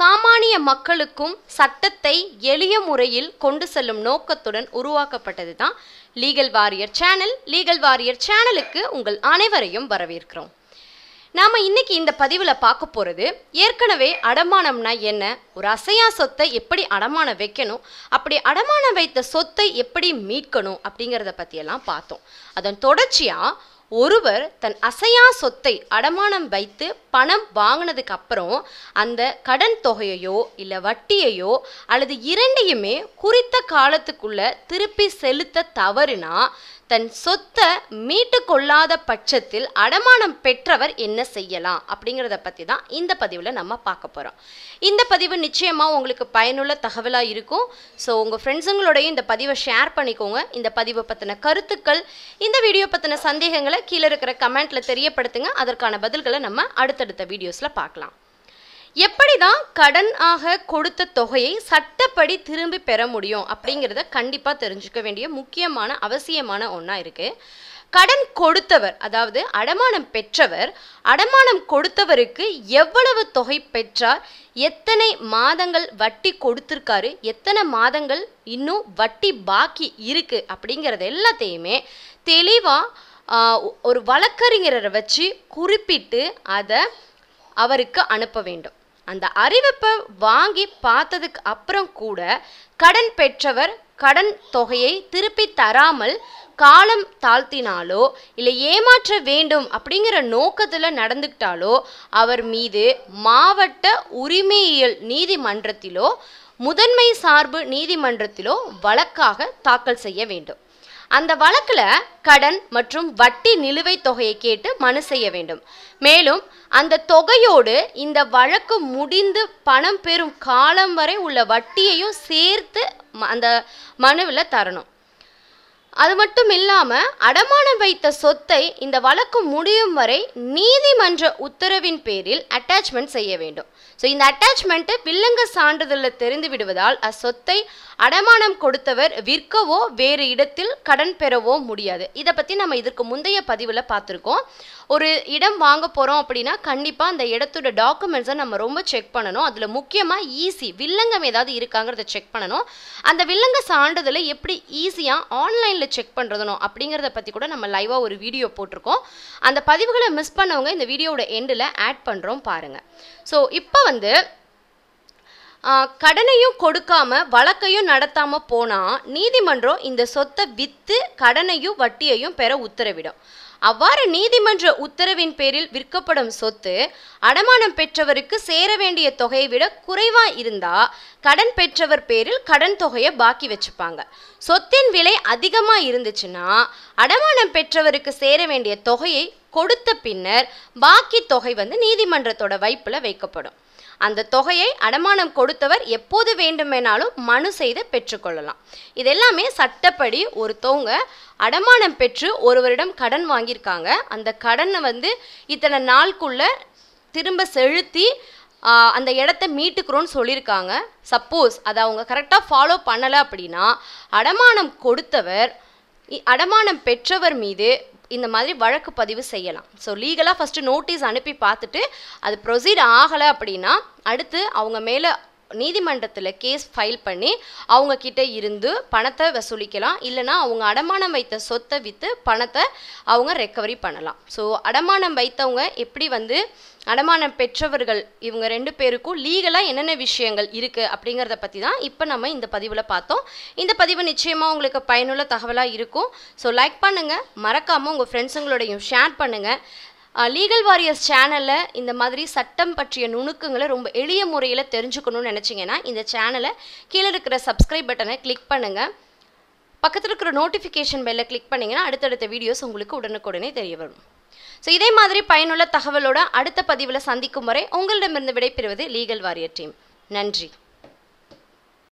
சாமானிய மக்களுக்கும் சட்டத்தை எளிய முறையில் கொண்டு செல்லும் நோக்கத்துடன் உருவாக்கப்பட்டது தான் legal warrior channel legal warrior சேனலுக்கு உங்கள் அனைவரையும் வரவேற்கிறோம் நாம் இன்னைக்கு இந்த பதிவில் பார்க்க போகிறது ஏற்கனவே அடமானம்னா என்ன ஒரு அசையா சொத்தை எப்படி அடமானம் வைக்கணும் அப்படி அடமானம் வைத்த சொத்தை எப்படி மீட்கணும் அப்படிங்கிறத பற்றியெல்லாம் பார்த்தோம் அதன் தொடர்ச்சியாக ஒருவர் தன் அசையா சொத்தை அடமானம் வைத்து பணம் வாங்கினதுக்கு அப்புறம் அந்த கடன் தொகையையோ இல்லை வட்டியையோ அல்லது இரண்டையுமே குறித்த காலத்துக்குள்ள திருப்பி செலுத்த தவறுனா தன் சொத்தை மீட்டு கொள்ளாத பட்சத்தில் அடமானம் பெற்றவர் என்ன செய்யலாம் அப்படிங்கிறத பற்றி தான் இந்த பதிவில் நம்ம பார்க்க போகிறோம் இந்த பதிவு நிச்சயமாக உங்களுக்கு பயனுள்ள தகவலாக இருக்கும் ஸோ உங்கள் ஃப்ரெண்ட்ஸுங்களோடையும் இந்த பதிவை ஷேர் பண்ணிக்கோங்க இந்த பதிவை பற்றின கருத்துக்கள் இந்த வீடியோ பற்றின சந்தேகங்களை கீழே இருக்கிற கமெண்ட்டில் தெரியப்படுத்துங்க அதற்கான பதில்களை நம்ம அடுத்தடுத்த வீடியோஸில் பார்க்கலாம் எப்படி தான் கடன் ஆக கொடுத்த தொகையை சட்டப்படி திரும்பி பெற முடியும் அப்படிங்கிறத கண்டிப்பாக தெரிஞ்சுக்க வேண்டிய முக்கியமான அவசியமான ஒன்றா இருக்குது கடன் கொடுத்தவர் அதாவது அடமானம் பெற்றவர் அடமானம் கொடுத்தவருக்கு எவ்வளவு தொகை பெற்றார் எத்தனை மாதங்கள் வட்டி கொடுத்துருக்காரு எத்தனை மாதங்கள் இன்னும் வட்டி பாக்கி இருக்குது அப்படிங்கிறது எல்லாத்தையுமே தெளிவாக ஒரு வழக்கறிஞரை வச்சு குறிப்பிட்டு அதை அவருக்கு அனுப்ப வேண்டும் அந்த அறிவிப்பை வாங்கி பார்த்ததுக்கு அப்புறம் கூட கடன் பெற்றவர் கடன் தொகையை திருப்பி தராமல் காலம் தாழ்த்தினாலோ இல்லை ஏமாற்ற வேண்டும் அப்படிங்கிற நோக்கத்தில் நடந்துக்கிட்டாலோ அவர் மீது மாவட்ட உரிமையியல் நீதிமன்றத்திலோ முதன்மை சார்பு நீதிமன்றத்திலோ வழக்காக தாக்கல் செய்ய வேண்டும் அந்த வழக்கில் கடன் மற்றும் வட்டி நிலுவைத் தொகையை கேட்டு மனு செய்ய வேண்டும் மேலும் அந்த தொகையோடு இந்த வழக்கு முடிந்து பணம் பெறும் காலம் வரை உள்ள வட்டியையும் சேர்த்து அந்த மனுவில் தரணும் அது மட்டும் இல்லாமல் அடமானம் வைத்த சொத்தை இந்த வழக்கு முடியும் வரை நீதிமன்ற உத்தரவின் பேரில் அட்டாச்மெண்ட் செய்ய வேண்டும் ஸோ இந்த அட்டாச்மெண்ட்டு வில்லங்க சான்றிதழில் தெரிந்து விடுவதால் அச்சொத்தை அடமானம் கொடுத்தவர் விற்கவோ வேறு இடத்தில் கடன் பெறவோ முடியாது இதை பற்றி நம்ம இதற்கு முந்தைய பதிவில் பார்த்துருக்கோம் ஒரு இடம் வாங்க போகிறோம் அப்படின்னா கண்டிப்பாக அந்த இடத்தோட டாக்குமெண்ட்ஸை நம்ம ரொம்ப செக் பண்ணணும் அதில் முக்கியமாக ஈஸி வில்லங்கம் ஏதாவது இருக்காங்கிறத செக் பண்ணணும் அந்த வில்லங்க சான்றிதழை எப்படி ஈஸியாக ஆன்லைனில் செக் பண்ணுறதுனோ அப்படிங்கிறத பற்றி கூட நம்ம லைவாக ஒரு வீடியோ போட்டிருக்கோம் அந்த பதிவுகளை மிஸ் பண்ணவங்க இந்த வீடியோவோட எண்டில் ஆட் பண்ணுறோம் பாருங்கள் ஸோ இப்போ வந்து கடனையும் கொடுக்காம வழக்கையும் நடத்தாமல் போனால் நீதிமன்றம் இந்த சொத்தை விற்று கடனையும் வட்டியையும் பெற உத்தரவிடும் அவ்வாறு நீதிமன்ற உத்தரவின் பேரில் விற்கப்படும் சொத்து அடமானம் பெற்றவருக்கு சேர வேண்டிய தொகையை விட குறைவா இருந்தா கடன் பெற்றவர் பேரில் கடன் தொகையை பாக்கி வச்சுப்பாங்க சொத்தின் விலை அதிகமா இருந்துச்சுன்னா அடமானம் பெற்றவருக்கு சேர வேண்டிய தொகையை கொடுத்த பின்னர் பாக்கி தொகை வந்து நீதிமன்றத்தோட வைப்பில் வைக்கப்படும் அந்த தொகையை அடமானம் கொடுத்தவர் எப்போது வேண்டுமேனாலும் மனு செய்து பெற்றுக்கொள்ளலாம் இதெல்லாமே சட்டப்படி ஒருத்தவங்க அடமானம் பெற்று ஒருவரிடம் கடன் வாங்கியிருக்காங்க அந்த கடனை வந்து இத்தனை நாளுக்குள்ள திரும்ப செலுத்தி அந்த இடத்த மீட்டுக்கிறோன்னு சொல்லியிருக்காங்க சப்போஸ் அதை அவங்க கரெக்டாக ஃபாலோ பண்ணலை அப்படின்னா அடமானம் கொடுத்தவர் அடமானம் பெற்றவர் மீது இந்த மாதிரி வழக்கு பதிவு செய்யலாம் ஸோ லீகலாக ஃபஸ்ட்டு நோட்டீஸ் அனுப்பி பார்த்துட்டு அது ப்ரொசீட் ஆகலை அப்படின்னா அடுத்து அவங்க மேலே நீதிமன்றத்தில் கேஸ் ஃபைல் பண்ணி அவங்க கிட்ட இருந்து பணத்தை வசூலிக்கலாம் இல்லைனா அவங்க அடமானம் வைத்த சொத்தை விற்று பணத்தை அவங்க ரெக்கவரி பண்ணலாம் ஸோ அடமானம் வைத்தவங்க எப்படி வந்து அடமானம் பெற்றவர்கள் இவங்க ரெண்டு பேருக்கும் லீகலாக என்னென்ன விஷயங்கள் இருக்குது அப்படிங்கிறத பற்றி தான் இப்போ நம்ம இந்த பதிவில் பார்த்தோம் இந்த பதிவு நிச்சயமாக உங்களுக்கு பயனுள்ள தகவலாக இருக்கும் ஸோ லைக் பண்ணுங்கள் மறக்காமல் உங்கள் ஃப்ரெண்ட்ஸுங்களோடையும் ஷேர் பண்ணுங்கள் லீகல் வாரியர்ஸ் சேனலில் இந்த மாதிரி சட்டம் பற்றிய நுணுக்கங்களை ரொம்ப எளிய முறையில் தெரிஞ்சுக்கணும்னு நினச்சிங்கன்னா இந்த சேனலை கீழே இருக்கிற சப்ஸ்கிரைப் பட்டனை கிளிக் பண்ணுங்கள் பக்கத்தில் இருக்கிற நோட்டிஃபிகேஷன் பெல்லை கிளிக் பண்ணிங்கன்னா அடுத்தடுத்த வீடியோஸ் உங்களுக்கு உடனுக்குடனே தெரிய வரும் ஸோ இதே மாதிரி பயனுள்ள தகவலோட அடுத்த பதிவில் சந்திக்கும் வரை உங்களிடமிருந்து விடைபெறுவது லீகல் வாரியர் டீம் நன்றி